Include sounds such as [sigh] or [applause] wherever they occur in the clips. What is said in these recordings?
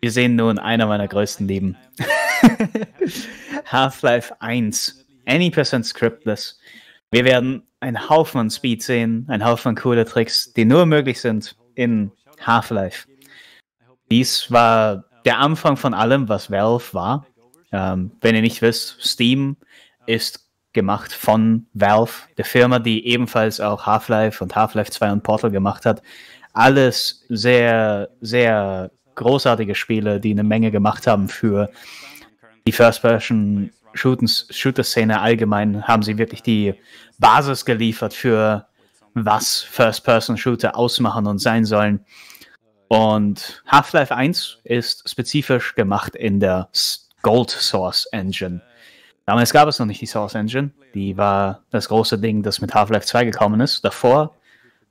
Wir sehen nun einer meiner größten Lieben. [laughs] Half-Life 1. Any percent scriptless. Wir werden einen Haufen an Speed sehen, einen Haufen an cooler Tricks, die nur möglich sind in Half-Life. Dies war der Anfang von allem, was Valve war. Ähm, wenn ihr nicht wisst, Steam ist gemacht von Valve, der Firma, die ebenfalls auch Half-Life und Half-Life 2 und Portal gemacht hat. Alles sehr, sehr großartige Spiele, die eine Menge gemacht haben für die First-Person-Shooter-Szene allgemein, haben sie wirklich die Basis geliefert für was First-Person-Shooter ausmachen und sein sollen. Und Half-Life 1 ist spezifisch gemacht in der Gold Source Engine. Damals gab es noch nicht die Source Engine. Die war das große Ding, das mit Half-Life 2 gekommen ist. Davor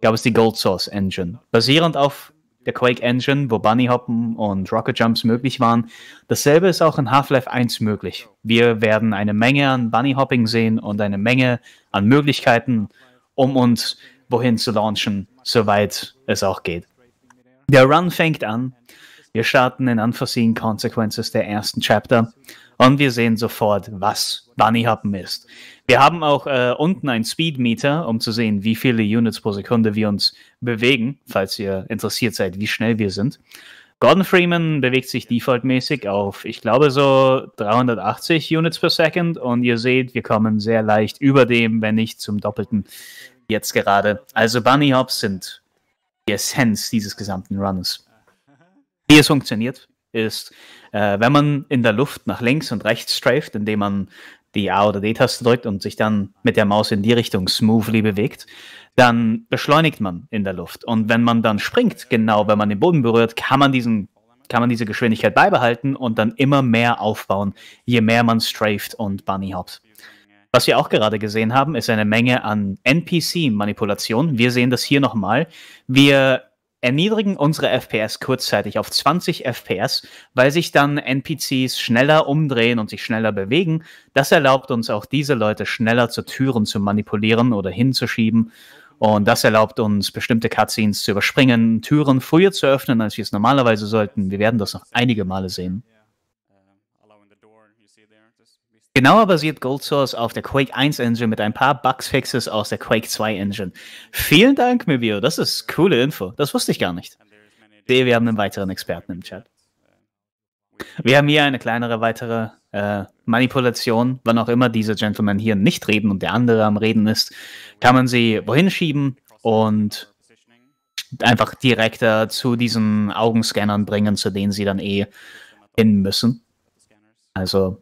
gab es die Gold Source Engine. Basierend auf der Quake Engine, wo Bunnyhoppen und Rocket Jumps möglich waren. Dasselbe ist auch in Half-Life 1 möglich. Wir werden eine Menge an Bunnyhopping sehen und eine Menge an Möglichkeiten, um uns wohin zu launchen, soweit es auch geht. Der Run fängt an. Wir starten in Unforeseen Consequences der ersten Chapter und wir sehen sofort, was Bunny Happen ist. Wir haben auch äh, unten ein Speedmeter, um zu sehen, wie viele Units pro Sekunde wir uns bewegen, falls ihr interessiert seid, wie schnell wir sind. Gordon Freeman bewegt sich defaultmäßig auf, ich glaube, so 380 Units per Second und ihr seht, wir kommen sehr leicht über dem, wenn nicht zum Doppelten jetzt gerade. Also Bunny Hops sind die Essenz dieses gesamten Runs. Wie es funktioniert, ist, äh, wenn man in der Luft nach links und rechts streift, indem man die A- oder D-Taste drückt und sich dann mit der Maus in die Richtung smoothly bewegt, dann beschleunigt man in der Luft. Und wenn man dann springt, genau wenn man den Boden berührt, kann man diesen kann man diese Geschwindigkeit beibehalten und dann immer mehr aufbauen, je mehr man straft und bunny hoppt. Was wir auch gerade gesehen haben, ist eine Menge an NPC-Manipulation. Wir sehen das hier nochmal. Wir erniedrigen unsere FPS kurzzeitig auf 20 FPS, weil sich dann NPCs schneller umdrehen und sich schneller bewegen. Das erlaubt uns auch diese Leute schneller zu Türen zu manipulieren oder hinzuschieben. Und das erlaubt uns, bestimmte Cutscenes zu überspringen, Türen früher zu öffnen, als wir es normalerweise sollten. Wir werden das noch einige Male sehen. Genauer basiert Gold Source auf der Quake 1 Engine mit ein paar Bugs-Fixes aus der Quake 2 Engine. Vielen Dank, Mibio, das ist coole Info. Das wusste ich gar nicht. D, wir haben einen weiteren Experten im Chat. Wir haben hier eine kleinere weitere äh, Manipulation. Wann auch immer diese Gentleman hier nicht reden und der andere am Reden ist, kann man sie wohin schieben und einfach direkter zu diesen Augenscannern bringen, zu denen sie dann eh hin müssen. Also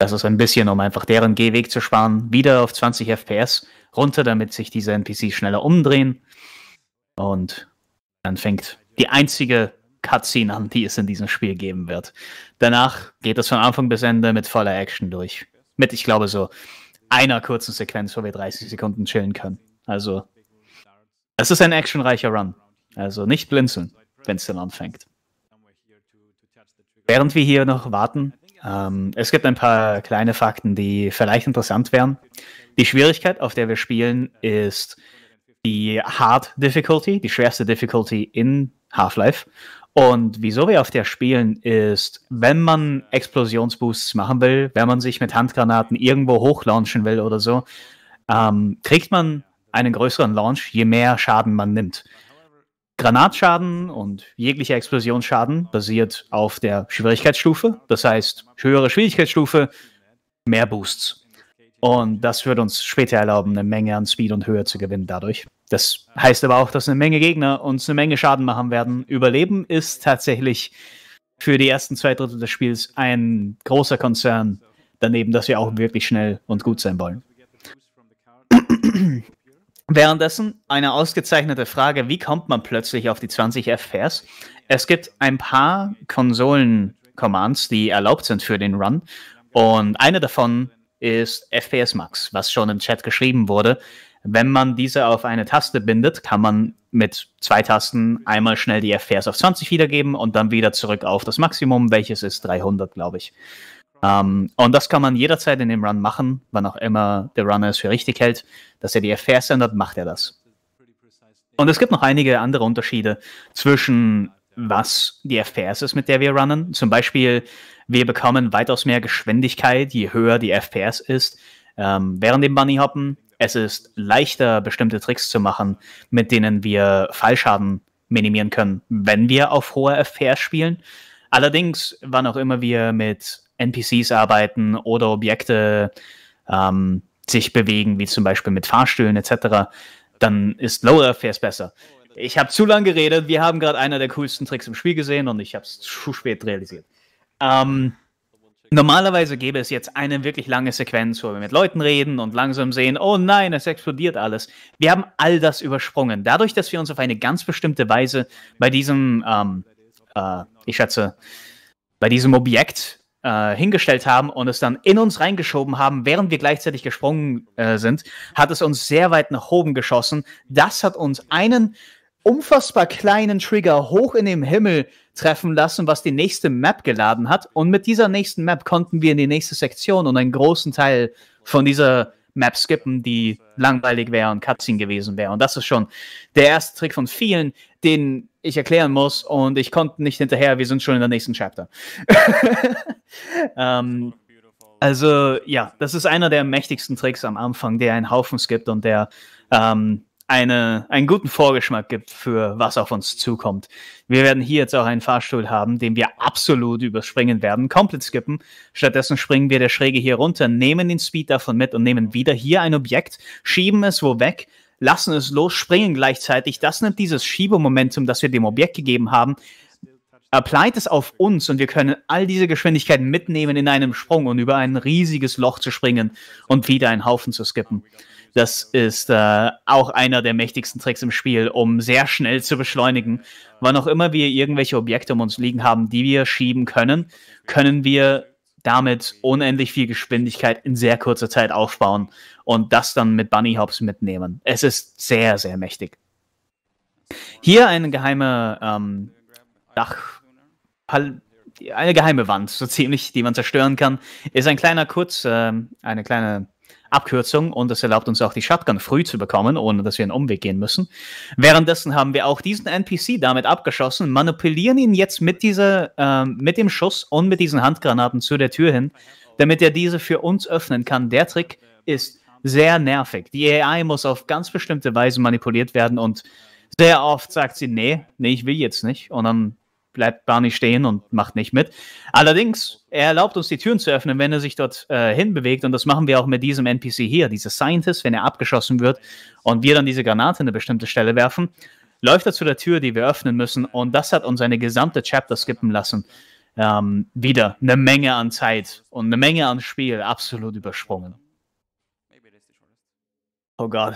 das ist ein bisschen, um einfach deren Gehweg zu sparen, wieder auf 20 FPS runter, damit sich diese NPCs schneller umdrehen. Und dann fängt die einzige Cutscene an, die es in diesem Spiel geben wird. Danach geht es von Anfang bis Ende mit voller Action durch. Mit, ich glaube, so einer kurzen Sequenz, wo wir 30 Sekunden chillen können. Also, es ist ein actionreicher Run. Also nicht blinzeln, wenn es dann anfängt. Während wir hier noch warten, ähm, es gibt ein paar kleine Fakten, die vielleicht interessant wären. Die Schwierigkeit, auf der wir spielen, ist die Hard Difficulty, die schwerste Difficulty in Half-Life. Und wieso wir auf der spielen, ist, wenn man Explosionsboosts machen will, wenn man sich mit Handgranaten irgendwo hochlaunchen will oder so, ähm, kriegt man einen größeren Launch, je mehr Schaden man nimmt. Granatschaden und jeglicher Explosionsschaden basiert auf der Schwierigkeitsstufe. Das heißt, höhere Schwierigkeitsstufe, mehr Boosts. Und das wird uns später erlauben, eine Menge an Speed und Höhe zu gewinnen dadurch. Das heißt aber auch, dass eine Menge Gegner uns eine Menge Schaden machen werden. Überleben ist tatsächlich für die ersten zwei Drittel des Spiels ein großer Konzern. Daneben, dass wir auch wirklich schnell und gut sein wollen. Währenddessen eine ausgezeichnete Frage, wie kommt man plötzlich auf die 20 FPS? Es gibt ein paar Konsolen-Commands, die erlaubt sind für den Run. Und eine davon ist FPS Max, was schon im Chat geschrieben wurde. Wenn man diese auf eine Taste bindet, kann man mit zwei Tasten einmal schnell die FPS auf 20 wiedergeben und dann wieder zurück auf das Maximum, welches ist 300, glaube ich. Um, ähm, und das kann man jederzeit in dem Run machen, wann auch immer der Runner es für richtig hält, dass er die FPS ändert, macht er das. Und es gibt noch einige andere Unterschiede zwischen was die FPS ist, mit der wir runnen. Zum Beispiel, wir bekommen weitaus mehr Geschwindigkeit, je höher die FPS ist, ähm, während dem Bunnyhoppen. Es ist leichter, bestimmte Tricks zu machen, mit denen wir Fallschaden minimieren können, wenn wir auf hoher FPS spielen. Allerdings, wann auch immer wir mit NPCs arbeiten oder Objekte ähm, sich bewegen, wie zum Beispiel mit Fahrstühlen etc., dann ist Lower Affairs besser. Ich habe zu lange geredet. Wir haben gerade einer der coolsten Tricks im Spiel gesehen und ich habe es zu spät realisiert. Ähm, normalerweise gäbe es jetzt eine wirklich lange Sequenz, wo wir mit Leuten reden und langsam sehen, oh nein, es explodiert alles. Wir haben all das übersprungen. Dadurch, dass wir uns auf eine ganz bestimmte Weise bei diesem, ähm, äh, ich schätze, bei diesem Objekt äh, hingestellt haben und es dann in uns reingeschoben haben, während wir gleichzeitig gesprungen äh, sind, hat es uns sehr weit nach oben geschossen. Das hat uns einen unfassbar kleinen Trigger hoch in den Himmel treffen lassen, was die nächste Map geladen hat. Und mit dieser nächsten Map konnten wir in die nächste Sektion und einen großen Teil von dieser Map skippen, die langweilig wäre und Cutscene gewesen wäre. Und das ist schon der erste Trick von vielen, den ich erklären muss und ich konnte nicht hinterher, wir sind schon in der nächsten Chapter. [laughs] ähm, also ja, das ist einer der mächtigsten Tricks am Anfang, der einen Haufen skippt und der ähm, eine, einen guten Vorgeschmack gibt für was auf uns zukommt. Wir werden hier jetzt auch einen Fahrstuhl haben, den wir absolut überspringen werden, komplett skippen. Stattdessen springen wir der Schräge hier runter, nehmen den Speed davon mit und nehmen wieder hier ein Objekt, schieben es wo weg, lassen es los, springen gleichzeitig. Das nimmt dieses Schiebemomentum, das wir dem Objekt gegeben haben, applied es auf uns und wir können all diese Geschwindigkeiten mitnehmen in einem Sprung und über ein riesiges Loch zu springen und wieder einen Haufen zu skippen. Das ist äh, auch einer der mächtigsten Tricks im Spiel, um sehr schnell zu beschleunigen. Wann auch immer wir irgendwelche Objekte um uns liegen haben, die wir schieben können, können wir damit unendlich viel Geschwindigkeit in sehr kurzer Zeit aufbauen und das dann mit Bunny Hops mitnehmen. Es ist sehr, sehr mächtig. Hier eine geheime ähm, Dach. Eine geheime Wand, so ziemlich, die man zerstören kann, ist ein kleiner kurz, äh, eine kleine Abkürzung und das erlaubt uns auch die Shotgun früh zu bekommen, ohne dass wir einen Umweg gehen müssen. Währenddessen haben wir auch diesen NPC damit abgeschossen, manipulieren ihn jetzt mit, dieser, äh, mit dem Schuss und mit diesen Handgranaten zu der Tür hin, damit er diese für uns öffnen kann. Der Trick ist sehr nervig. Die AI muss auf ganz bestimmte Weise manipuliert werden und sehr oft sagt sie, nee, nee, ich will jetzt nicht. Und dann bleibt Barney stehen und macht nicht mit. Allerdings, er erlaubt uns die Türen zu öffnen, wenn er sich dort äh, hinbewegt. Und das machen wir auch mit diesem NPC hier, dieser Scientist, wenn er abgeschossen wird und wir dann diese Granate in eine bestimmte Stelle werfen, läuft er zu der Tür, die wir öffnen müssen. Und das hat uns eine gesamte Chapter skippen lassen. Ähm, wieder eine Menge an Zeit und eine Menge an Spiel absolut übersprungen. Oh Gott.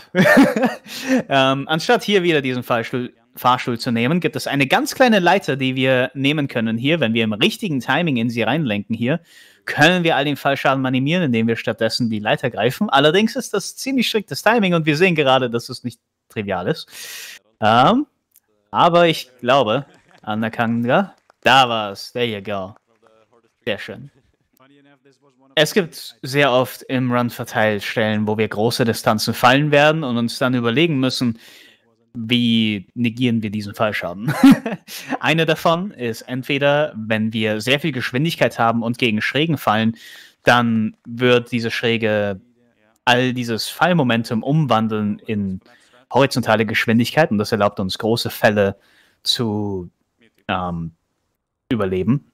[laughs] ähm, anstatt hier wieder diesen Fallstuhl Fahrstuhl zu nehmen, gibt es eine ganz kleine Leiter, die wir nehmen können hier. Wenn wir im richtigen Timing in sie reinlenken hier, können wir all den Fallschaden minimieren, indem wir stattdessen die Leiter greifen. Allerdings ist das ziemlich striktes Timing und wir sehen gerade, dass es nicht trivial ist. Ähm, aber ich glaube, Kanga, da war es. There you go. Sehr schön. Es gibt sehr oft im Run verteilt Stellen, wo wir große Distanzen fallen werden und uns dann überlegen müssen, wie negieren wir diesen Fallschaden? [laughs] Eine davon ist entweder, wenn wir sehr viel Geschwindigkeit haben und gegen Schrägen fallen, dann wird diese Schräge all dieses Fallmomentum umwandeln in horizontale Geschwindigkeit und das erlaubt uns große Fälle zu ähm, überleben.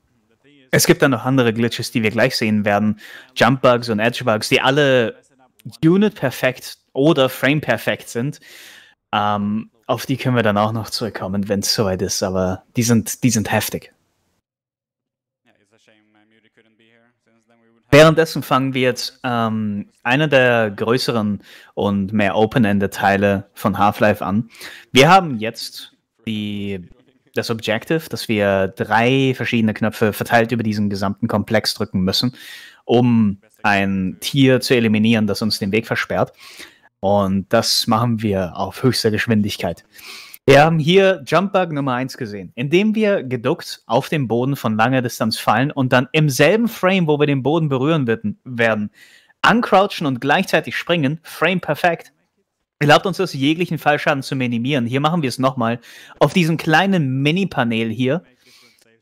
Es gibt dann noch andere Glitches, die wir gleich sehen werden. Jump Bugs und Edge Bugs, die alle Unit-perfekt oder Frame-perfekt sind. Ähm, auf die können wir dann auch noch zurückkommen, wenn es soweit ist, aber die sind, die sind heftig. Währenddessen fangen wir jetzt ähm, einer der größeren und mehr Open-Ended-Teile von Half-Life an. Wir haben jetzt die, das Objective, dass wir drei verschiedene Knöpfe verteilt über diesen gesamten Komplex drücken müssen, um ein Tier zu eliminieren, das uns den Weg versperrt. Und das machen wir auf höchster Geschwindigkeit. Wir haben hier Jump Bug Nummer 1 gesehen, indem wir geduckt auf den Boden von langer Distanz fallen und dann im selben Frame, wo wir den Boden berühren werden, uncrouchen und gleichzeitig springen, Frame perfekt. Erlaubt uns das, jeglichen Fallschaden zu minimieren. Hier machen wir es nochmal auf diesem kleinen Mini-Panel hier.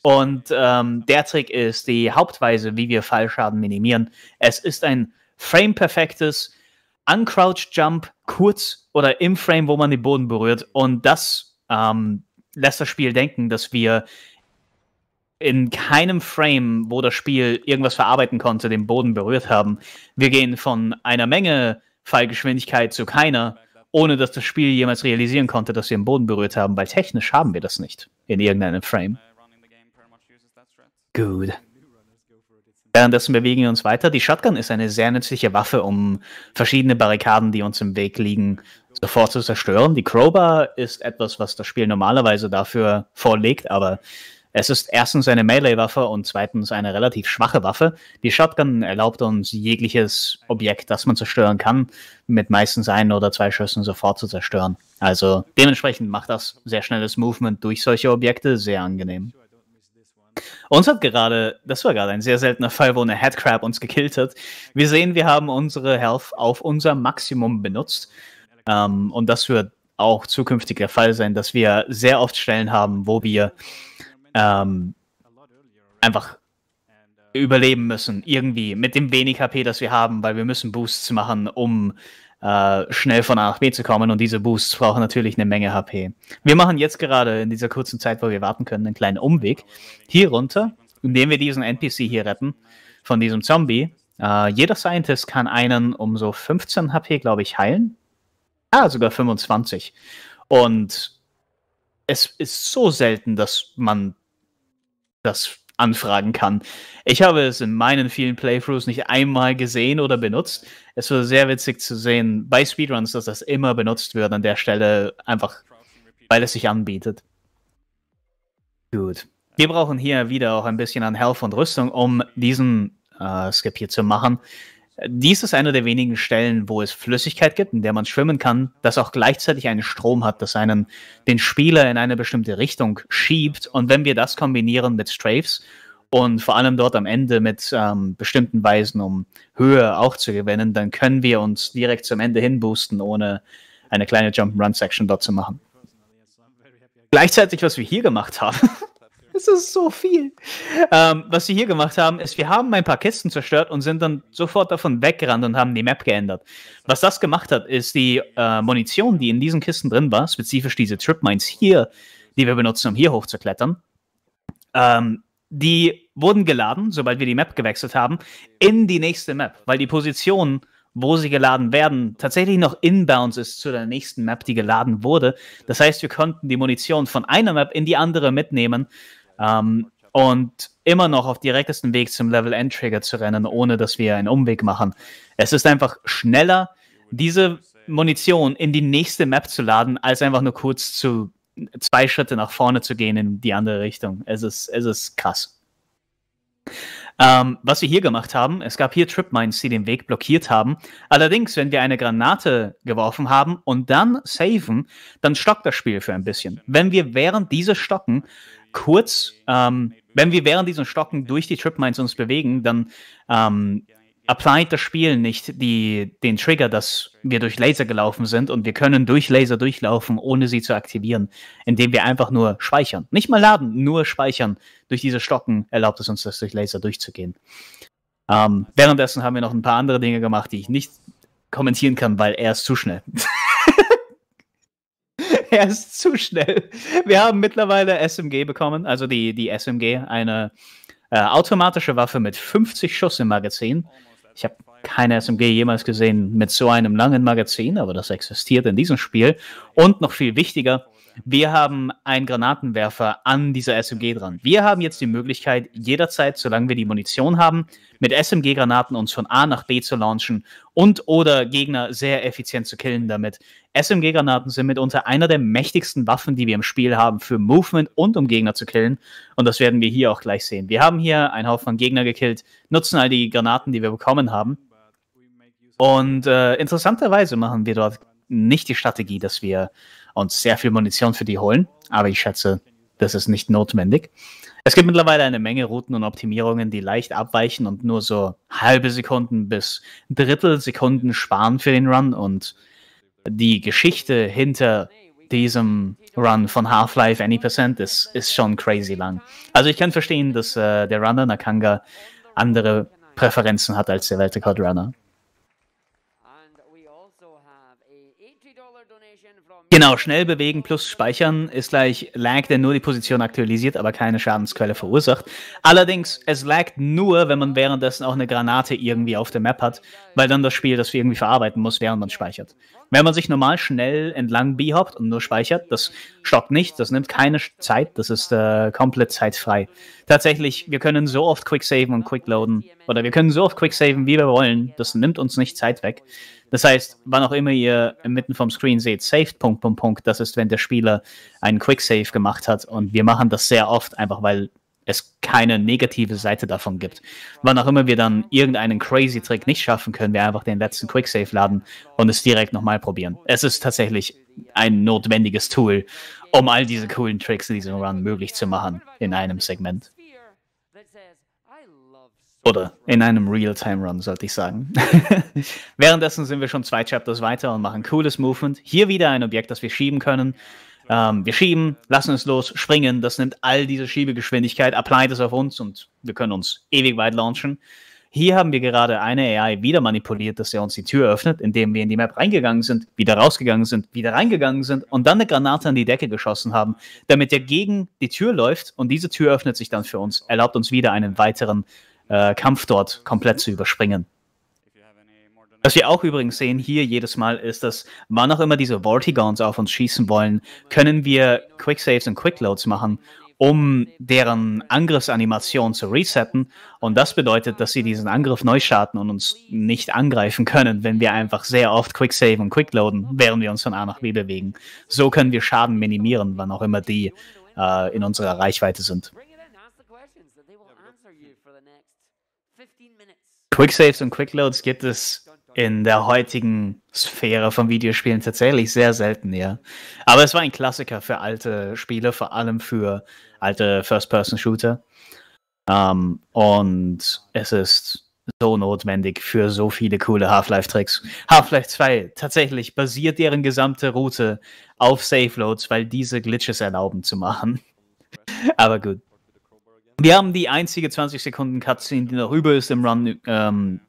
Und ähm, der Trick ist die Hauptweise, wie wir Fallschaden minimieren. Es ist ein frame-perfektes Uncrouch Jump kurz oder im Frame, wo man den Boden berührt. Und das ähm, lässt das Spiel denken, dass wir in keinem Frame, wo das Spiel irgendwas verarbeiten konnte, den Boden berührt haben. Wir gehen von einer Menge Fallgeschwindigkeit zu keiner, ohne dass das Spiel jemals realisieren konnte, dass wir den Boden berührt haben, weil technisch haben wir das nicht in irgendeinem Frame. Gut. Währenddessen bewegen wir uns weiter. Die Shotgun ist eine sehr nützliche Waffe, um verschiedene Barrikaden, die uns im Weg liegen, sofort zu zerstören. Die Crowbar ist etwas, was das Spiel normalerweise dafür vorlegt, aber es ist erstens eine Melee-Waffe und zweitens eine relativ schwache Waffe. Die Shotgun erlaubt uns jegliches Objekt, das man zerstören kann, mit meistens ein oder zwei Schüssen sofort zu zerstören. Also dementsprechend macht das sehr schnelles Movement durch solche Objekte sehr angenehm. Uns hat gerade, das war gerade ein sehr seltener Fall, wo eine Headcrab uns gekillt hat. Wir sehen, wir haben unsere Health auf unser Maximum benutzt. Ähm, und das wird auch zukünftig der Fall sein, dass wir sehr oft Stellen haben, wo wir ähm, einfach überleben müssen, irgendwie mit dem wenig HP, das wir haben, weil wir müssen Boosts machen, um äh, schnell von A nach B zu kommen und diese Boosts brauchen natürlich eine Menge HP. Wir machen jetzt gerade in dieser kurzen Zeit, wo wir warten können, einen kleinen Umweg hier runter, indem wir diesen NPC hier retten von diesem Zombie. Äh, jeder Scientist kann einen um so 15 HP, glaube ich, heilen. Ah, sogar 25. Und es ist so selten, dass man das anfragen kann. Ich habe es in meinen vielen Playthroughs nicht einmal gesehen oder benutzt. Es war sehr witzig zu sehen bei Speedruns, dass das immer benutzt wird an der Stelle, einfach weil es sich anbietet. Gut. Wir brauchen hier wieder auch ein bisschen an Health und Rüstung, um diesen äh, Skip hier zu machen. Dies ist eine der wenigen Stellen, wo es Flüssigkeit gibt, in der man schwimmen kann, das auch gleichzeitig einen Strom hat, das einen den Spieler in eine bestimmte Richtung schiebt. Und wenn wir das kombinieren mit Strafes und vor allem dort am Ende mit ähm, bestimmten Weisen, um Höhe auch zu gewinnen, dann können wir uns direkt zum Ende hin boosten, ohne eine kleine Jump-Run-Section dort zu machen. Gleichzeitig, was wir hier gemacht haben, [laughs] Das ist so viel. Ähm, was wir hier gemacht haben, ist, wir haben ein paar Kisten zerstört und sind dann sofort davon weggerannt und haben die Map geändert. Was das gemacht hat, ist die äh, Munition, die in diesen Kisten drin war, spezifisch diese Trip Mines hier, die wir benutzen, um hier hochzuklettern, ähm, die wurden geladen, sobald wir die Map gewechselt haben, in die nächste Map, weil die Position wo sie geladen werden, tatsächlich noch inbounds ist zu der nächsten Map, die geladen wurde. Das heißt, wir konnten die Munition von einer Map in die andere mitnehmen ähm, und immer noch auf direktesten Weg zum Level End Trigger zu rennen, ohne dass wir einen Umweg machen. Es ist einfach schneller, diese Munition in die nächste Map zu laden, als einfach nur kurz zu zwei Schritte nach vorne zu gehen in die andere Richtung. Es ist, es ist krass. Ähm, was wir hier gemacht haben, es gab hier Trip Mines, die den Weg blockiert haben. Allerdings, wenn wir eine Granate geworfen haben und dann saven, dann stockt das Spiel für ein bisschen. Wenn wir während dieses Stocken kurz, ähm, wenn wir während diesen Stocken durch die Tripmines uns bewegen, dann ähm, applied das Spiel nicht die, den Trigger, dass wir durch Laser gelaufen sind und wir können durch Laser durchlaufen, ohne sie zu aktivieren, indem wir einfach nur speichern. Nicht mal laden, nur speichern. Durch diese Stocken erlaubt es uns, das durch Laser durchzugehen. Ähm, währenddessen haben wir noch ein paar andere Dinge gemacht, die ich nicht kommentieren kann, weil er ist zu schnell. [laughs] [laughs] er ist zu schnell. Wir haben mittlerweile SMG bekommen, also die, die SMG, eine äh, automatische Waffe mit 50 Schuss im Magazin. Ich habe keine SMG jemals gesehen mit so einem langen Magazin, aber das existiert in diesem Spiel. Und noch viel wichtiger, wir haben einen Granatenwerfer an dieser SMG dran. Wir haben jetzt die Möglichkeit, jederzeit, solange wir die Munition haben, mit SMG-Granaten uns von A nach B zu launchen und oder Gegner sehr effizient zu killen damit. SMG-Granaten sind mitunter einer der mächtigsten Waffen, die wir im Spiel haben, für Movement und um Gegner zu killen. Und das werden wir hier auch gleich sehen. Wir haben hier einen Haufen Gegner gekillt, nutzen all die Granaten, die wir bekommen haben. Und äh, interessanterweise machen wir dort nicht die Strategie, dass wir und sehr viel Munition für die holen. Aber ich schätze, das ist nicht notwendig. Es gibt mittlerweile eine Menge Routen und Optimierungen, die leicht abweichen und nur so halbe Sekunden bis Drittel Sekunden sparen für den Run. Und die Geschichte hinter diesem Run von Half-Life Any Percent ist, ist schon crazy lang. Also ich kann verstehen, dass äh, der Runner Nakanga andere Präferenzen hat als der Weltrekord-Runner. Genau, schnell bewegen plus speichern ist gleich lag, der nur die Position aktualisiert, aber keine Schadensquelle verursacht. Allerdings, es laggt nur, wenn man währenddessen auch eine Granate irgendwie auf der Map hat weil dann das Spiel das irgendwie verarbeiten muss, während man speichert. Wenn man sich normal schnell entlang behoppt und nur speichert, das stoppt nicht, das nimmt keine Zeit, das ist äh, komplett zeitfrei. Tatsächlich, wir können so oft quicksaven und quickloaden oder wir können so oft quicksaven, wie wir wollen, das nimmt uns nicht Zeit weg. Das heißt, wann auch immer ihr mitten vom Screen seht, saved, Punkt, Punkt, Punkt, das ist, wenn der Spieler einen Quicksave gemacht hat und wir machen das sehr oft, einfach weil es keine negative Seite davon gibt. Wann auch immer wir dann irgendeinen crazy Trick nicht schaffen, können wir einfach den letzten Quicksave laden und es direkt nochmal probieren. Es ist tatsächlich ein notwendiges Tool, um all diese coolen Tricks in diesem Run möglich zu machen in einem Segment. Oder in einem Real-Time-Run, sollte ich sagen. [laughs] Währenddessen sind wir schon zwei Chapters weiter und machen cooles Movement. Hier wieder ein Objekt, das wir schieben können. Ähm, wir schieben, lassen es los, springen. Das nimmt all diese Schiebegeschwindigkeit, applied es auf uns und wir können uns ewig weit launchen. Hier haben wir gerade eine AI wieder manipuliert, dass er uns die Tür öffnet, indem wir in die Map reingegangen sind, wieder rausgegangen sind, wieder reingegangen sind und dann eine Granate an die Decke geschossen haben, damit er gegen die Tür läuft und diese Tür öffnet sich dann für uns, erlaubt uns wieder einen weiteren äh, Kampf dort komplett zu überspringen. Was wir auch übrigens sehen hier jedes Mal ist, dass wann auch immer diese Vortigons auf uns schießen wollen, können wir Quicksaves und Quickloads machen, um deren Angriffsanimation zu resetten. Und das bedeutet, dass sie diesen Angriff neu starten und uns nicht angreifen können, wenn wir einfach sehr oft Quicksave und Quickloaden, während wir uns von A nach B bewegen. So können wir Schaden minimieren, wann auch immer die äh, in unserer Reichweite sind. Quicksaves und Quickloads gibt es in der heutigen Sphäre von Videospielen tatsächlich sehr selten, ja. Aber es war ein Klassiker für alte Spiele, vor allem für alte First-Person-Shooter. Um, ähm, und es ist so notwendig für so viele coole Half-Life-Tricks. Half-Life 2 tatsächlich basiert deren gesamte Route auf Safe-Loads, weil diese Glitches erlauben zu machen. [laughs] Aber gut. Wir haben die einzige 20 Sekunden Cutscene, die noch über ist im Run ähm,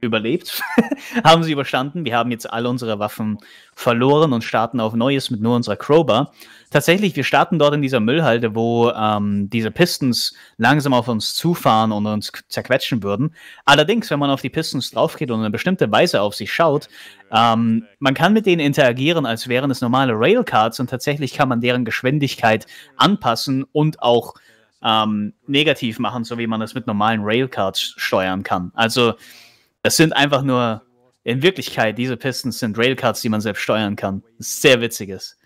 überlebt, [laughs] haben sie überstanden. Wir haben jetzt alle unsere Waffen verloren und starten auf Neues mit nur unserer Crowbar. Tatsächlich, wir starten dort in dieser Müllhalde, wo ähm, diese Pistons langsam auf uns zufahren und uns zerquetschen würden. Allerdings, wenn man auf die Pistons draufgeht und in eine bestimmte Weise auf sie schaut, ähm, man kann mit denen interagieren, als wären es normale Railcards und tatsächlich kann man deren Geschwindigkeit anpassen und auch ähm, negativ machen, so wie man es mit normalen Railcards steuern kann. Also das sind einfach nur, in Wirklichkeit, diese Pistons sind Railcards, die man selbst steuern kann. Sehr witziges.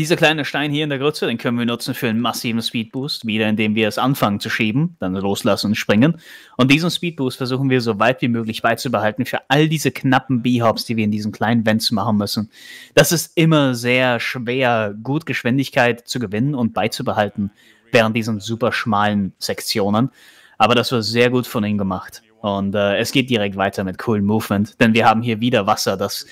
Dieser kleine Stein hier in der Grütze, den können wir nutzen für einen massiven Speedboost, wieder indem wir es anfangen zu schieben, dann loslassen und springen. Und diesen Speedboost versuchen wir so weit wie möglich beizubehalten für all diese knappen B-Hops, die wir in diesen kleinen Vents machen müssen. Das ist immer sehr schwer, gut Geschwindigkeit zu gewinnen und beizubehalten während diesen super schmalen Sektionen. Aber das war sehr gut von ihnen gemacht. Und äh, es geht direkt weiter mit Cool Movement, denn wir haben hier wieder Wasser, das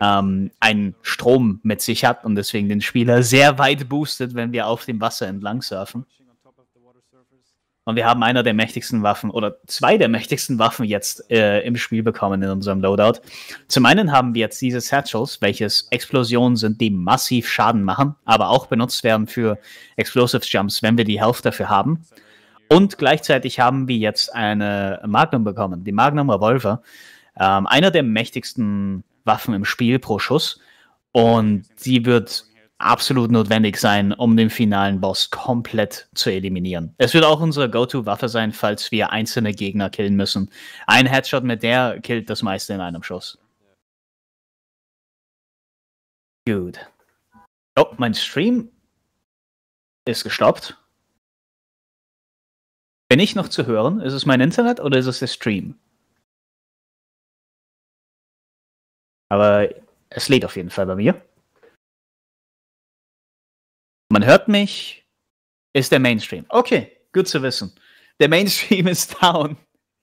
ähm, einen Strom mit sich hat und deswegen den Spieler sehr weit boostet, wenn wir auf dem Wasser entlang surfen. Und wir haben einer der mächtigsten Waffen oder zwei der mächtigsten Waffen jetzt äh, im Spiel bekommen in unserem Loadout. Zum einen haben wir jetzt diese Satchels, welches Explosionen sind, die massiv Schaden machen, aber auch benutzt werden für Explosive Jumps, wenn wir die Health dafür haben. Und gleichzeitig haben wir jetzt eine Magnum bekommen, die Magnum Revolver. Ähm, einer der mächtigsten Waffen im Spiel pro Schuss. Und die wird absolut notwendig sein, um den finalen Boss komplett zu eliminieren. Es wird auch unsere Go-To-Waffe sein, falls wir einzelne Gegner killen müssen. Ein Headshot mit der killt das meiste in einem Schuss. Gut. Oh, mein Stream ist gestoppt. Bin ich noch zu hören? Ist es mein Internet oder ist es der Stream? Aber es lädt auf jeden Fall bei mir. Man hört mich. Ist der Mainstream. Okay, gut zu wissen. Der Mainstream ist down.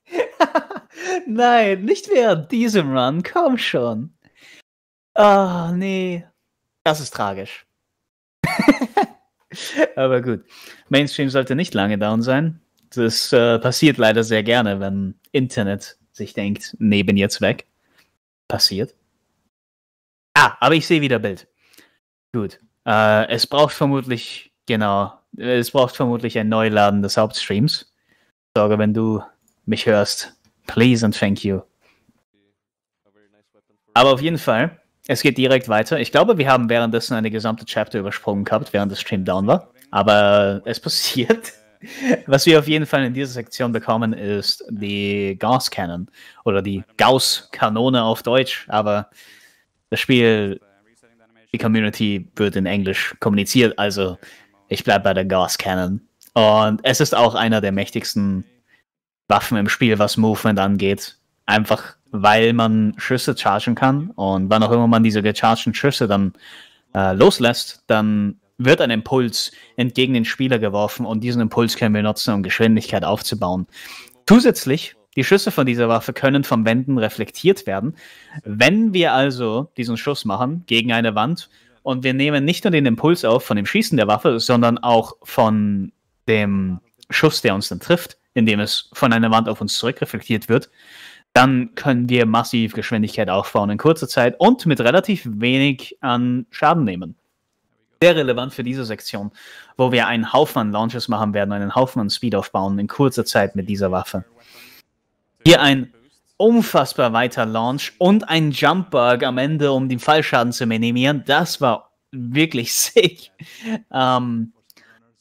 [laughs] Nein, nicht während diesem Run. Komm schon. Ah, oh, nee. Das ist tragisch. [laughs] Aber gut. Mainstream sollte nicht lange down sein. Das äh, passiert leider sehr gerne, wenn Internet sich denkt, nee, bin jetzt weg. Passiert. Ah, aber ich sehe wieder Bild. Gut. Äh, es braucht vermutlich, genau, es braucht vermutlich ein Neuladen des Hauptstreams. Sorge, wenn du mich hörst. Please and thank you. Aber auf jeden Fall, es geht direkt weiter. Ich glaube, wir haben währenddessen eine gesamte Chapter übersprungen gehabt, während das Stream down war. Aber es passiert. Was wir auf jeden Fall in dieser Sektion bekommen, ist die Gauss Cannon oder die Gauss Kanone auf Deutsch, aber das Spiel, die Community wird in Englisch kommuniziert, also ich bleibe bei der Gauss Cannon. Und es ist auch einer der mächtigsten Waffen im Spiel, was Movement angeht. Einfach weil man Schüsse chargen kann und wann auch immer man diese gechargten Schüsse dann äh, loslässt, dann wird ein Impuls entgegen den Spieler geworfen und diesen Impuls können wir nutzen, um Geschwindigkeit aufzubauen. Zusätzlich, die Schüsse von dieser Waffe können von Wänden reflektiert werden. Wenn wir also diesen Schuss machen gegen eine Wand und wir nehmen nicht nur den Impuls auf von dem Schießen der Waffe, sondern auch von dem Schuss, der uns dann trifft, indem es von einer Wand auf uns zurückreflektiert wird, dann können wir massiv Geschwindigkeit aufbauen in kurzer Zeit und mit relativ wenig an Schaden nehmen sehr relevant für diese Sektion, wo wir einen Haufen an Launches machen werden, einen Haufen an Speed aufbauen in kurzer Zeit mit dieser Waffe. Hier ein unfassbar weiter Launch und ein Jump Bug am Ende, um den Fallschaden zu minimieren. Das war wirklich [laughs] sick. Ähm,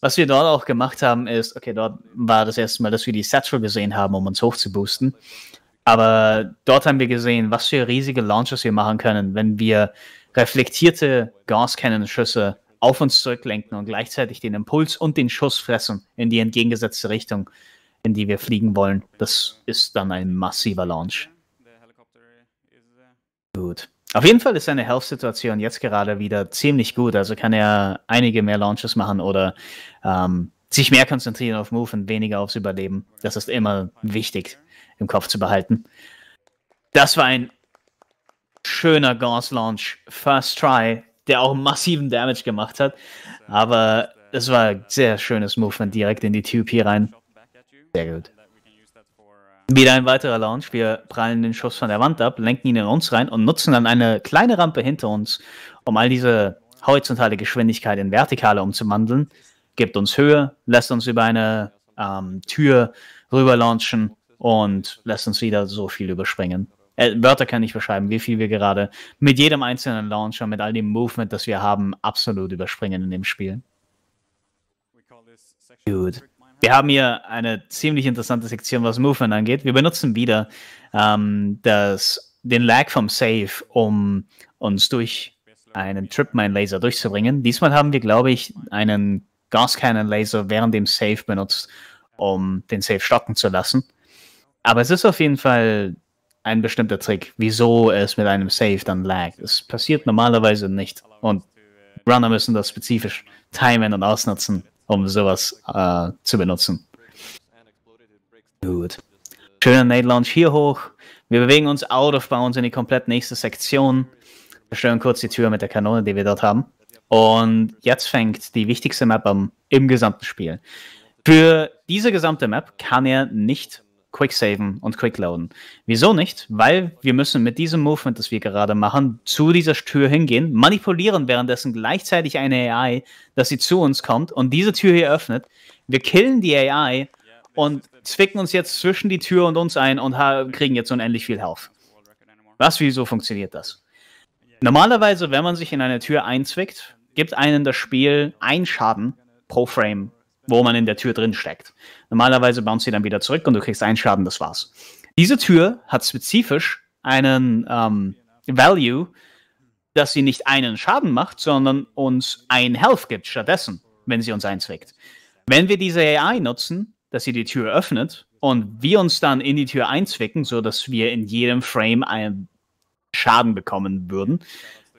was wir dort auch gemacht haben, ist, okay, dort war das erste Mal, dass wir die Satchel gesehen haben, um uns hoch zu boosten. Aber dort haben wir gesehen, was für riesige Launches wir machen können, wenn wir reflektierte Gas-Cannon-Schüsse auf uns zurücklenken und gleichzeitig den Impuls und den Schuss fressen in die entgegengesetzte Richtung, in die wir fliegen wollen. Das ist dann ein massiver Launch. Gut. Auf jeden Fall ist seine Health-Situation jetzt gerade wieder ziemlich gut. Also kann er einige mehr Launches machen oder ähm, sich mehr konzentrieren auf Move und weniger aufs Überleben. Das ist immer wichtig im Kopf zu behalten. Das war ein schöner Gauss Launch. First Try der auch massiven Damage gemacht hat. Aber es war ein sehr schönes Movement direkt in die TUP rein. Sehr gut. Wieder ein weiterer Launch. Wir prallen den Schuss von der Wand ab, lenken ihn in uns rein und nutzen dann eine kleine Rampe hinter uns, um all diese horizontale Geschwindigkeit in vertikale umzuwandeln. Gibt uns Höhe, lässt uns über eine ähm, Tür rüber launchen und lässt uns wieder so viel überspringen äh, Wörter kann ich beschreiben, wie viel wir gerade mit jedem einzelnen Launcher, mit all dem Movement, das wir haben, absolut überspringen in dem Spiel. Gut. Wir haben hier eine ziemlich interessante Sektion, was Movement angeht. Wir benutzen wieder ähm, das, den Lag vom Save, um uns durch einen Tripmine Laser durchzubringen. Diesmal haben wir, glaube ich, einen Gas Cannon Laser während dem Save benutzt, um den Save stocken zu lassen. Aber es ist auf jeden Fall ein bestimmter Trick, wieso es mit einem Save dann laggt. Es passiert normalerweise nicht. Und Runner müssen das spezifisch timen und ausnutzen, um sowas äh, zu benutzen. Gut. Schöner Nade Launch hier hoch. Wir bewegen uns out of bounds in die komplett nächste Sektion. Zerstören kurz die Tür mit der Kanone, die wir dort haben. Und jetzt fängt die wichtigste Map am, im gesamten Spiel. Für diese gesamte Map kann er nicht Quick Quicksaven und Quick Loaden. Wieso nicht? Weil wir müssen mit diesem Movement, das wir gerade machen, zu dieser Tür hingehen, manipulieren währenddessen gleichzeitig eine AI, dass sie zu uns kommt und diese Tür hier öffnet. Wir killen die AI und zwicken uns jetzt zwischen die Tür und uns ein und kriegen jetzt unendlich viel Health. Was, wieso funktioniert das? Normalerweise, wenn man sich in eine Tür einzwickt, gibt einem das Spiel einen Schaden pro Frame wo man in der Tür drin steckt. Normalerweise bauen sie dann wieder zurück und du kriegst einen Schaden, das war's. Diese Tür hat spezifisch einen ähm, Value, dass sie nicht einen Schaden macht, sondern uns ein Health gibt stattdessen, wenn sie uns einzwickt. Wenn wir diese AI nutzen, dass sie die Tür öffnet und wir uns dann in die Tür einzwicken, sodass wir in jedem Frame einen Schaden bekommen würden,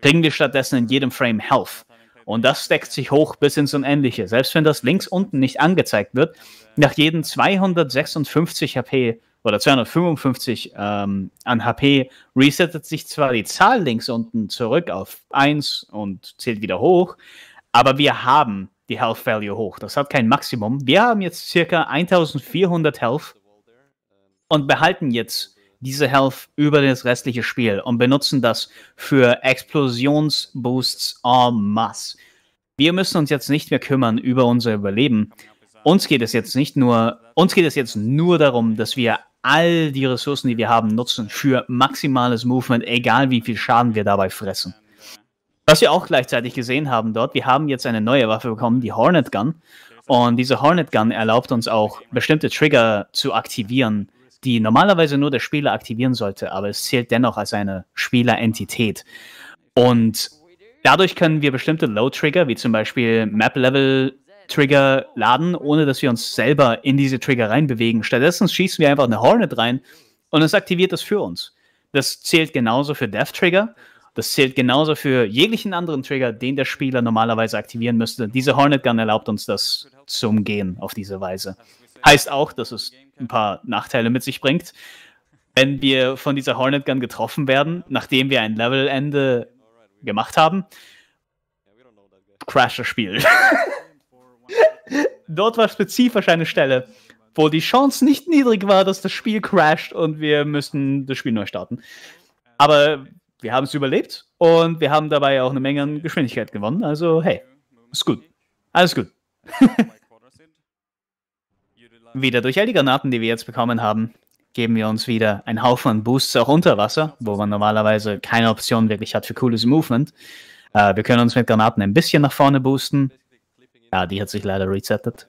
kriegen wir stattdessen in jedem Frame Health. Und das steckt sich hoch bis ins Unendliche. Selbst wenn das links unten nicht angezeigt wird, nach jedem 256 HP oder 255 ähm, an HP resettet sich zwar die Zahl links unten zurück auf 1 und zählt wieder hoch, aber wir haben die Health Value hoch. Das hat kein Maximum. Wir haben jetzt circa 1400 Health und behalten jetzt diese Health über das restliche Spiel und benutzen das für Explosionsboosts en masse. Wir müssen uns jetzt nicht mehr kümmern über unser Überleben. Uns geht es jetzt nicht nur, uns geht es jetzt nur darum, dass wir all die Ressourcen, die wir haben, nutzen für maximales Movement, egal wie viel Schaden wir dabei fressen. Was wir auch gleichzeitig gesehen haben dort, wir haben jetzt eine neue Waffe bekommen, die Hornet Gun. Und diese Hornet Gun erlaubt uns auch, bestimmte Trigger zu aktivieren, die normalerweise nur der Spieler aktivieren sollte, aber es zählt dennoch als eine Spielerentität. Und dadurch können wir bestimmte Low-Trigger, wie zum Beispiel Map-Level-Trigger, laden, ohne dass wir uns selber in diese Trigger reinbewegen. Stattdessen schießen wir einfach eine Hornet rein und es aktiviert das für uns. Das zählt genauso für Death-Trigger. Das zählt genauso für jeglichen anderen Trigger, den der Spieler normalerweise aktivieren müsste. Diese Hornet Gun erlaubt uns das zum Gehen auf diese Weise. Heißt auch, dass es ein paar Nachteile mit sich bringt. Wenn wir von dieser Hornet Gun getroffen werden, nachdem wir ein Levelende gemacht haben, crash das Spiel. [laughs] Dort war spezifisch eine Stelle, wo die Chance nicht niedrig war, dass das Spiel crasht und wir müssten das Spiel neu starten. Aber wir haben es überlebt und wir haben dabei auch eine Menge an Geschwindigkeit gewonnen. Also hey, ist gut. Alles gut. [laughs] wieder durch all die Granaten, die wir jetzt bekommen haben, geben wir uns wieder einen Haufen Boosts auch unter Wasser, wo man normalerweise keine Option wirklich hat für cooles Movement. Äh, wir können uns mit Granaten ein bisschen nach vorne boosten. Ja, die hat sich leider resettet.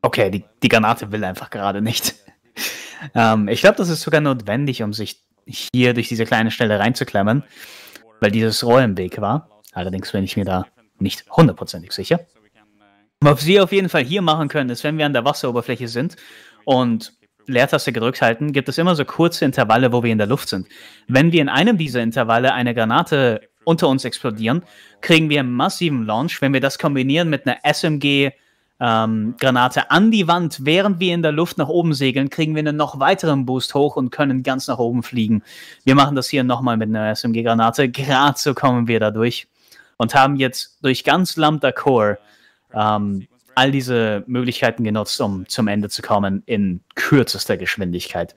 Okay, die, die Granate will einfach gerade nicht. [laughs] ähm, ich glaube, das ist sogar notwendig, um sich hier durch diese kleine Stelle reinzuklemmen, weil dieses Rohr im Weg war. Allerdings bin ich mir da nicht hundertprozentig sicher. Was wir auf jeden Fall hier machen können, ist, wenn wir an der Wasseroberfläche sind und Leertaste gedrückt halten, gibt es immer so kurze Intervalle, wo wir in der Luft sind. Wenn wir in einem dieser Intervalle eine Granate unter uns explodieren, kriegen wir einen massiven Launch. Wenn wir das kombinieren mit einer SMG, ähm, Granate an die Wand, während wir in der Luft nach oben segeln, kriegen wir einen noch weiteren Boost hoch und können ganz nach oben fliegen. Wir machen das hier nochmal mit einer SMG-Granate. Gerade so kommen wir da durch und haben jetzt durch ganz Lambda Core ähm, all diese Möglichkeiten genutzt, um zum Ende zu kommen in kürzester Geschwindigkeit.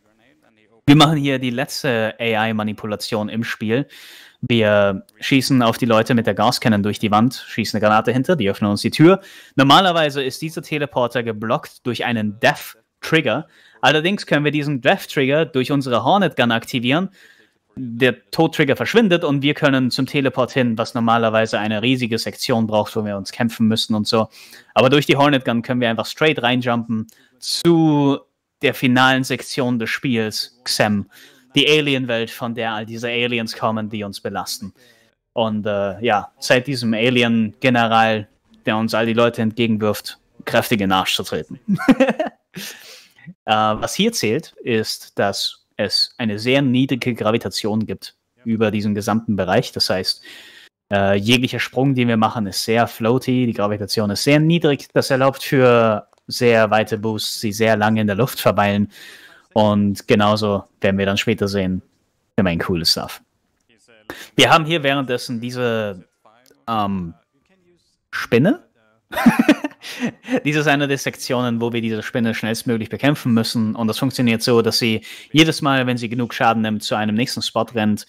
Wir machen hier die letzte AI-Manipulation im Spiel. Wir schießen auf die Leute mit der Gascannon durch die Wand, schießen eine Granate hinter, die öffnen uns die Tür. Normalerweise ist dieser Teleporter geblockt durch einen Death Trigger. Allerdings können wir diesen Death Trigger durch unsere Hornet Gun aktivieren der Todtrigger verschwindet und wir können zum Teleport hin, was normalerweise eine riesige Sektion braucht, wo wir uns kämpfen müssen und so. Aber durch die Hornet Gun können wir einfach straight reinjumpen zu der finalen Sektion des Spiels, Xem. Die Alien-Welt, von der all diese Aliens kommen, die uns belasten. Und äh, ja, seit diesem Alien-General, der uns all die Leute entgegenwirft, kräftig in den Arsch zu treten. [laughs] äh, was hier zählt, ist, dass es eine sehr niedrige Gravitation gibt über diesen gesamten Bereich. Das heißt, äh, jeglicher Sprung, den wir machen, ist sehr floaty, die Gravitation ist sehr niedrig. Das erlaubt für sehr weite Boosts, sie sehr lange in der Luft verweilen. Und genauso werden wir dann später sehen, wenn immerhin cooles Stuff. Wir haben hier währenddessen diese ähm, Spinne. [laughs] [laughs] [laughs] dies ist eine der Sektionen, wo wir diese Spinne schnellstmöglich bekämpfen müssen. Und das funktioniert so, dass sie jedes Mal, wenn sie genug Schaden nimmt, zu einem nächsten Spot rennt.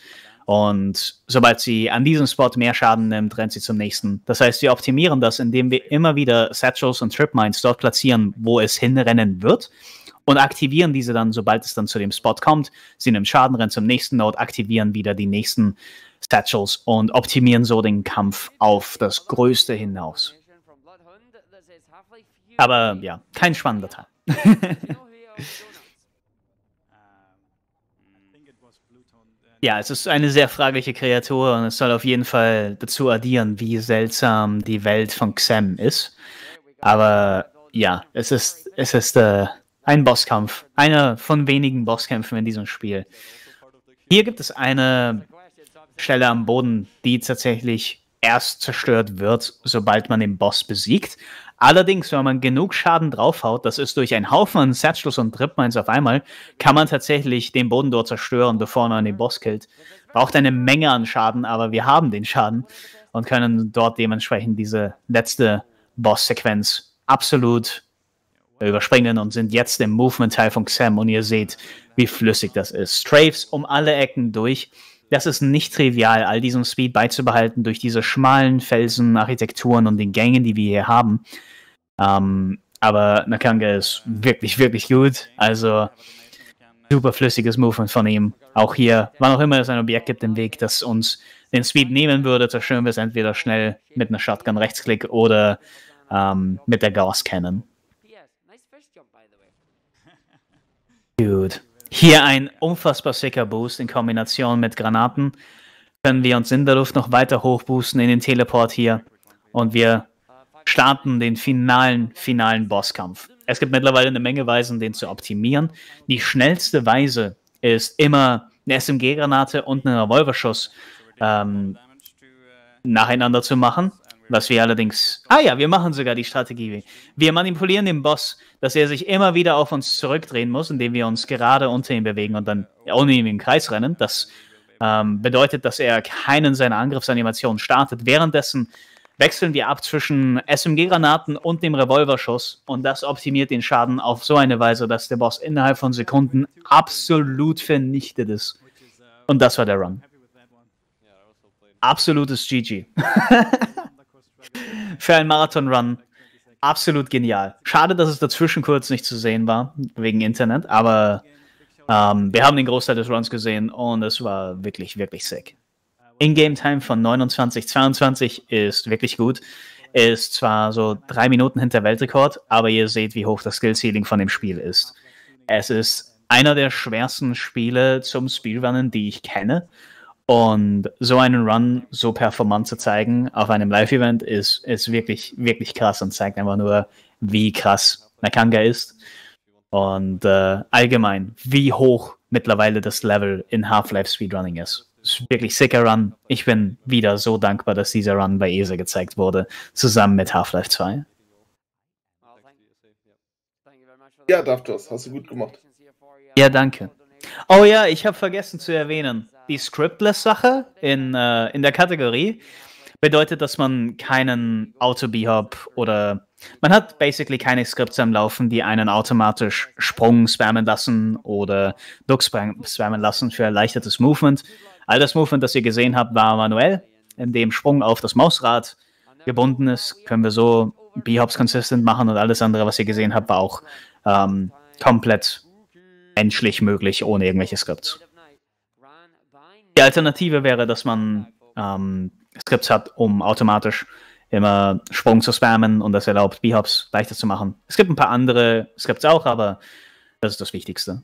Und sobald sie an diesem Spot mehr Schaden nimmt, rennt sie zum nächsten. Das heißt, wir optimieren das, indem wir immer wieder Satchels und Tripmines dort platzieren, wo es hinrennen wird. Und aktivieren diese dann, sobald es dann zu dem Spot kommt. Sie nimmt Schaden, rennt zum nächsten Node, aktivieren wieder die nächsten Satchels und optimieren so den Kampf auf das Größte hinaus. Aber ja, kein spannender Teil. [laughs] ja, es ist eine sehr fragliche Kreatur und es soll auf jeden Fall dazu addieren, wie seltsam die Welt von Xem ist. Aber ja, es ist, es ist äh, ein Bosskampf. Einer von wenigen Bosskämpfen in diesem Spiel. Hier gibt es eine Stelle am Boden, die tatsächlich erst zerstört wird, sobald man den Boss besiegt. Allerdings, wenn man genug Schaden draufhaut, das ist durch einen Haufen an Satchels und Tripmines auf einmal, kann man tatsächlich den Boden dort zerstören, bevor man den Boss killt. Braucht eine Menge an Schaden, aber wir haben den Schaden und können dort dementsprechend diese letzte Boss-Sequenz absolut überspringen und sind jetzt im Movement-Teil von Sam und ihr seht, wie flüssig das ist. Strafes um alle Ecken durch das ist nicht trivial, all diesen Speed beizubehalten durch diese schmalen Felsen, Architekturen und den Gängen, die wir hier haben. Ähm, aber Nakanga ist wirklich, wirklich gut. Also super flüssiges Movement von ihm. Auch hier, wann auch immer es ein Objekt gibt im Weg, das uns den Speed nehmen würde, zerstören wir es entweder schnell mit einer Shotgun Rechtsklick oder ähm, mit der Gauss Cannon. Gut. Hier ein unfassbar sicker Boost in Kombination mit Granaten. Können wir uns in der Luft noch weiter hochboosten in den Teleport hier. Und wir starten den finalen, finalen Bosskampf. Es gibt mittlerweile eine Menge Weisen, den zu optimieren. Die schnellste Weise ist immer eine SMG-Granate und einen Revolverschuss ähm, nacheinander zu machen. Was wir allerdings. Ah ja, wir machen sogar die Strategie. Wir manipulieren den Boss, dass er sich immer wieder auf uns zurückdrehen muss, indem wir uns gerade unter ihm bewegen und dann ohne ihn im Kreis rennen. Das ähm, bedeutet, dass er keinen seiner Angriffsanimationen startet. Währenddessen wechseln wir ab zwischen SMG-Granaten und dem Revolverschuss und das optimiert den Schaden auf so eine Weise, dass der Boss innerhalb von Sekunden absolut vernichtet ist. Und das war der Run. Absolutes GG. [laughs] für einen Marathon-Run. Absolut genial. Schade, dass es dazwischen kurz nicht zu sehen war, wegen Internet, aber ähm, wir haben den Großteil des Runs gesehen und es war wirklich, wirklich sick. In-Game-Time von 29,22 ist wirklich gut. Ist zwar so drei Minuten hinter Weltrekord, aber ihr seht, wie hoch das Skill-Ceiling von dem Spiel ist. Es ist einer der schwersten Spiele zum Speedrunnen, die ich kenne. Und so einen Run so performant zu zeigen auf einem Live-Event ist, ist wirklich, wirklich krass und zeigt einfach nur, wie krass Nakanga ist. Und äh, allgemein, wie hoch mittlerweile das Level in Half-Life Speedrunning ist. ist wirklich sicker Run. Ich bin wieder so dankbar, dass dieser Run bei ESA gezeigt wurde, zusammen mit Half-Life 2. Ja, darf das. Hast du gut gemacht. Ja, danke. Oh ja, ich habe vergessen zu erwähnen, die Scriptless-Sache in, äh, in der Kategorie bedeutet, dass man keinen Auto-B-Hop oder man hat basically keine Skripts am Laufen, die einen automatisch Sprung spammen lassen oder Duck spammen lassen für erleichtertes Movement. All das Movement, das ihr gesehen habt, war manuell, In dem Sprung auf das Mausrad gebunden ist, können wir so B-Hops consistent machen und alles andere, was ihr gesehen habt, war auch ähm, komplett menschlich möglich, ohne irgendwelche Skripts. Die Alternative wäre, dass man ähm, Skripts hat, um automatisch immer Sprung zu spammen und das erlaubt, B-Hops leichter zu machen. Es gibt ein paar andere Skripts auch, aber das ist das Wichtigste.